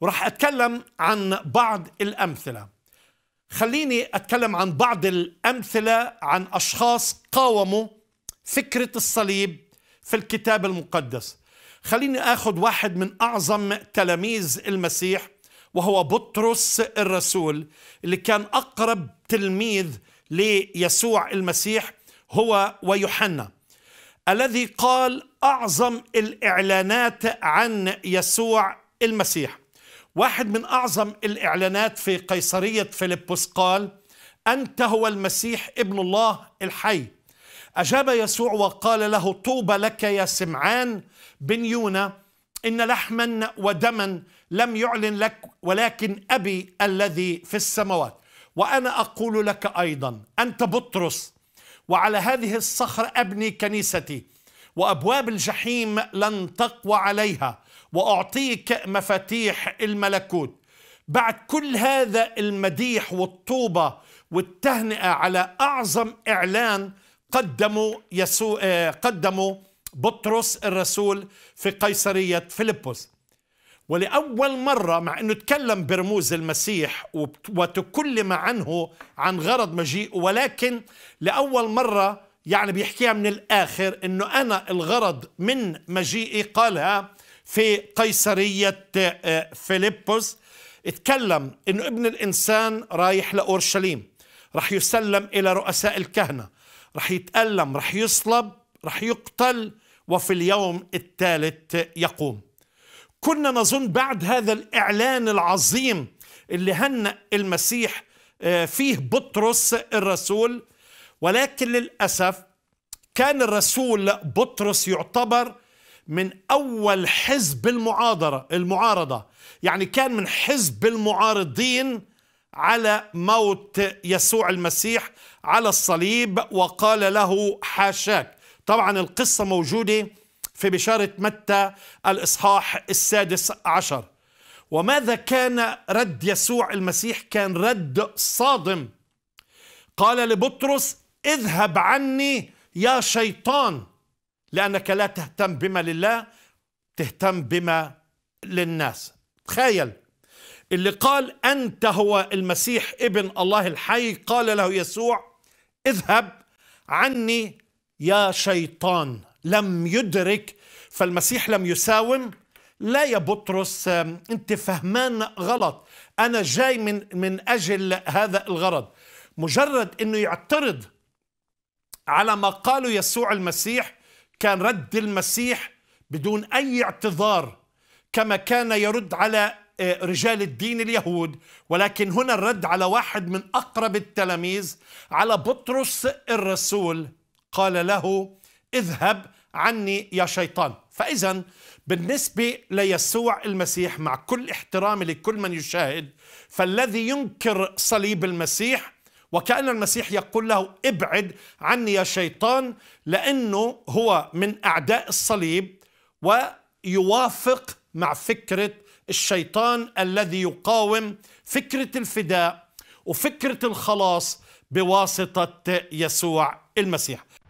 وراح أتكلم عن بعض الأمثلة خليني أتكلم عن بعض الأمثلة عن أشخاص قاوموا فكرة الصليب في الكتاب المقدس خليني أخذ واحد من أعظم تلاميذ المسيح وهو بطرس الرسول اللي كان أقرب تلميذ ليسوع المسيح هو ويوحنا الذي قال أعظم الإعلانات عن يسوع المسيح واحد من أعظم الإعلانات في قيصرية فيلبس قال أنت هو المسيح ابن الله الحي أجاب يسوع وقال له طوبى لك يا سمعان بن يونا إن لحما ودما لم يعلن لك ولكن أبي الذي في السماوات وأنا أقول لك أيضا أنت بطرس وعلى هذه الصخرة أبني كنيستي وابواب الجحيم لن تقوى عليها واعطيك مفاتيح الملكوت بعد كل هذا المديح والطوبه والتهنئه على اعظم اعلان قدموا يسوع آه، قدموا بطرس الرسول في قيصريه فيلبس ولأول مرة مع أنه تكلم برموز المسيح وتكلم عنه عن غرض مجيئه ولكن لأول مرة يعني بيحكيها من الآخر أنه أنا الغرض من مجيئي قالها في قيصرية آه، فيليبوس اتكلم أنه ابن الإنسان رايح لأورشليم رح يسلم إلى رؤساء الكهنة رح يتألم رح يصلب رح يقتل وفي اليوم الثالث يقوم كنا نظن بعد هذا الإعلان العظيم اللي هنأ المسيح آه، فيه بطرس الرسول ولكن للأسف كان الرسول بطرس يعتبر من أول حزب المعاضرة المعارضة يعني كان من حزب المعارضين على موت يسوع المسيح على الصليب وقال له حاشاك طبعا القصة موجودة في بشارة متى الإصحاح السادس عشر وماذا كان رد يسوع المسيح كان رد صادم قال لبطرس اذهب عني يا شيطان لأنك لا تهتم بما لله تهتم بما للناس تخيل اللي قال أنت هو المسيح ابن الله الحي قال له يسوع اذهب عني يا شيطان لم يدرك فالمسيح لم يساوم لا يا بطرس انت فهمان غلط انا جاي من من اجل هذا الغرض مجرد انه يعترض على ما قاله يسوع المسيح كان رد المسيح بدون أي اعتذار كما كان يرد على آه، رجال الدين اليهود ولكن هنا الرد على واحد من أقرب التلاميذ على بطرس الرسول قال له اذهب عني يا شيطان فإذا بالنسبة ليسوع المسيح مع كل احترامي لكل من يشاهد فالذي ينكر صليب المسيح وكأن المسيح يقول له ابعد عني يا شيطان لأنه هو من أعداء الصليب ويوافق مع فكرة الشيطان الذي يقاوم فكرة الفداء وفكرة الخلاص بواسطة يسوع المسيح